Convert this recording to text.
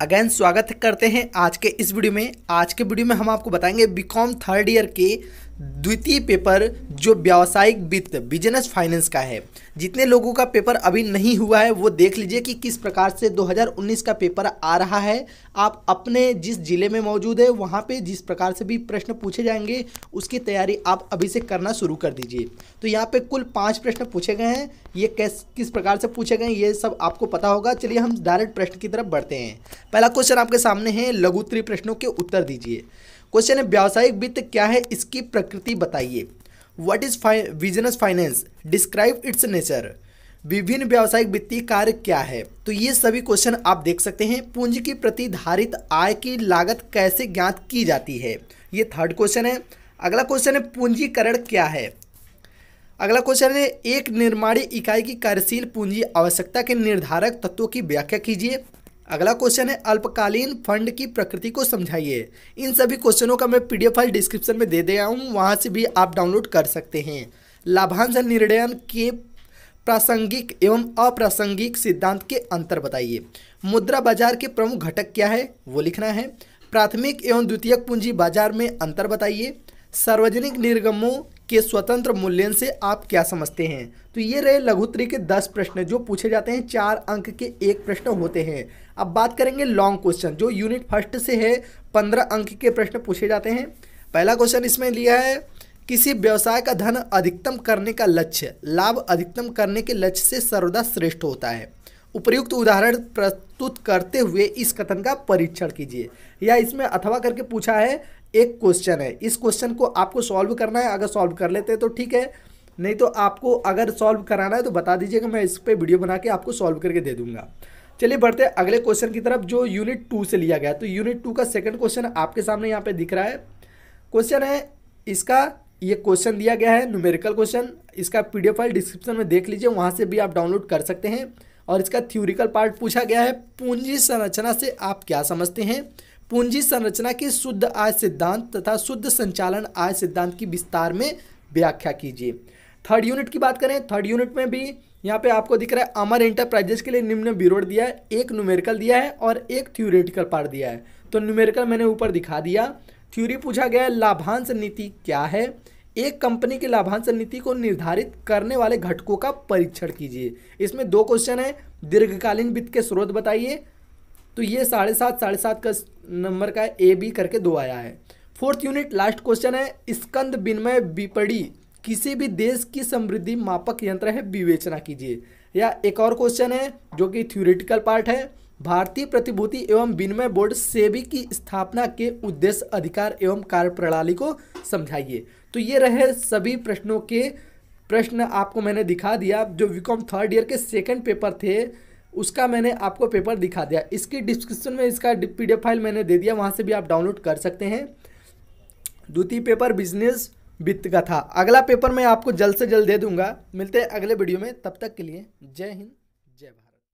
again स्वागत करते हैं आज के इस वीडियो में आज के वीडियो में हम आपको बताएंगे बीकॉम थर्ड ईयर के द्वितीय पेपर जो व्यावसायिक वित्त बिजनेस फाइनेंस का है जितने लोगों का पेपर अभी नहीं हुआ है वो देख लीजिए कि किस प्रकार से 2019 का पेपर आ रहा है आप अपने जिस ज़िले में मौजूद है वहाँ पे जिस प्रकार से भी प्रश्न पूछे जाएंगे उसकी तैयारी आप अभी से करना शुरू कर दीजिए तो यहाँ पे कुल पाँच प्रश्न पूछे गए हैं ये कैस किस प्रकार से पूछे गए ये सब आपको पता होगा चलिए हम डायरेक्ट प्रश्न की तरफ बढ़ते हैं पहला क्वेश्चन आपके सामने है लघु प्रश्नों के उत्तर दीजिए क्वेश्चन है व्यावसायिक वित्त क्या है इसकी प्रकृति बताइए what is business finance describe its nature विभिन्न व्यावसायिक वित्तीय कार्य क्या है तो ये सभी क्वेश्चन आप देख सकते हैं पूंजी की प्रतिधारित आय की लागत कैसे ज्ञात की जाती है ये थर्ड क्वेश्चन है अगला क्वेश्चन है पूंजीकरण क्या है अगला क्वेश्चन है एक निर्माणी इकाई की कार्यशील पूंजी आवश्यकता के निर्धारक तत्वों की व्याख्या कीजिए अगला क्वेश्चन है अल्पकालीन फंड की प्रकृति को समझाइए इन सभी क्वेश्चनों का मैं पीडीएफ फाइल डिस्क्रिप्शन में दे दिया हूँ वहाँ से भी आप डाउनलोड कर सकते हैं लाभांश निर्णयन के प्रासंगिक एवं अप्रासंगिक सिद्धांत के अंतर बताइए मुद्रा बाजार के प्रमुख घटक क्या है वो लिखना है प्राथमिक एवं द्वितीयक पूंजी बाजार में अंतर बताइए सार्वजनिक निर्गमों के स्वतंत्र मूल्यन से आप क्या समझते हैं तो ये रहे लघुत्री के दस प्रश्न जो पूछे जाते हैं चार अंक के एक प्रश्न होते हैं अब बात करेंगे लॉन्ग क्वेश्चन जो यूनिट फर्स्ट से है पंद्रह अंक के प्रश्न पूछे जाते हैं पहला क्वेश्चन इसमें लिया है किसी व्यवसाय का धन अधिकतम करने का लक्ष्य लाभ अधिकतम करने के लक्ष्य से सर्वदा श्रेष्ठ होता है उपयुक्त उदाहरण प्रस्तुत करते हुए इस कथन का परीक्षण कीजिए या इसमें अथवा करके पूछा है एक क्वेश्चन है इस क्वेश्चन को आपको सॉल्व करना है अगर सॉल्व कर लेते हैं तो ठीक है नहीं तो आपको अगर सॉल्व कराना है तो बता दीजिएगा मैं इस पर वीडियो बना के आपको सॉल्व करके दे दूंगा चलिए बढ़ते हैं अगले क्वेश्चन की तरफ जो यूनिट टू से लिया गया तो यूनिट टू का सेकंड क्वेश्चन आपके सामने यहाँ पे दिख रहा है क्वेश्चन है इसका ये क्वेश्चन दिया गया है न्यूमेरिकल क्वेश्चन इसका पीडीएफ फाइल डिस्क्रिप्शन में देख लीजिए वहाँ से भी आप डाउनलोड कर सकते हैं और इसका थ्योरिकल पार्ट पूछा गया है पूंजी संरचना से आप क्या समझते हैं पूंजी संरचना के शुद्ध आय सिद्धांत तथा शुद्ध संचालन आय सिद्धांत की विस्तार में व्याख्या कीजिए थर्ड यूनिट की बात करें थर्ड यूनिट में भी यहाँ पे आपको दिख रहा है अमर एंटरप्राइजेस के लिए निम्न ब्यूरो दिया है एक न्यूमेरिकल दिया है और एक थ्योरेटिकल पार्ट दिया है तो न्यूमेरिकल मैंने ऊपर दिखा दिया थ्योरी पूछा गया है लाभांश नीति क्या है एक कंपनी की लाभांश नीति को निर्धारित करने वाले घटकों का परीक्षण कीजिए इसमें दो क्वेश्चन है दीर्घकालीन वित्त के स्रोत बताइए तो ये साढ़े सात साढ़े सात का नंबर का ए बी करके दो आया है फोर्थ यूनिट लास्ट क्वेश्चन है स्कंद विनिमय विपड़ी किसी भी देश की समृद्धि मापक यंत्र है विवेचना कीजिए या एक और क्वेश्चन है जो कि थ्योरेटिकल पार्ट है भारतीय प्रतिभूति एवं विनिमय बोर्ड सेबी की स्थापना के उद्देश्य अधिकार एवं कार्य प्रणाली को समझाइए तो ये रहे सभी प्रश्नों के प्रश्न आपको मैंने दिखा दिया जो वीकॉम थर्ड ईयर के सेकंड पेपर थे उसका मैंने आपको पेपर दिखा दिया इसकी डिस्क्रिप्शन में इसका पीडीएफ फाइल मैंने दे दिया वहाँ से भी आप डाउनलोड कर सकते हैं द्वितीय पेपर बिजनेस वित्त का था अगला पेपर मैं आपको जल्द से जल्द दे दूंगा मिलते हैं अगले वीडियो में तब तक के लिए जय हिंद जय भारत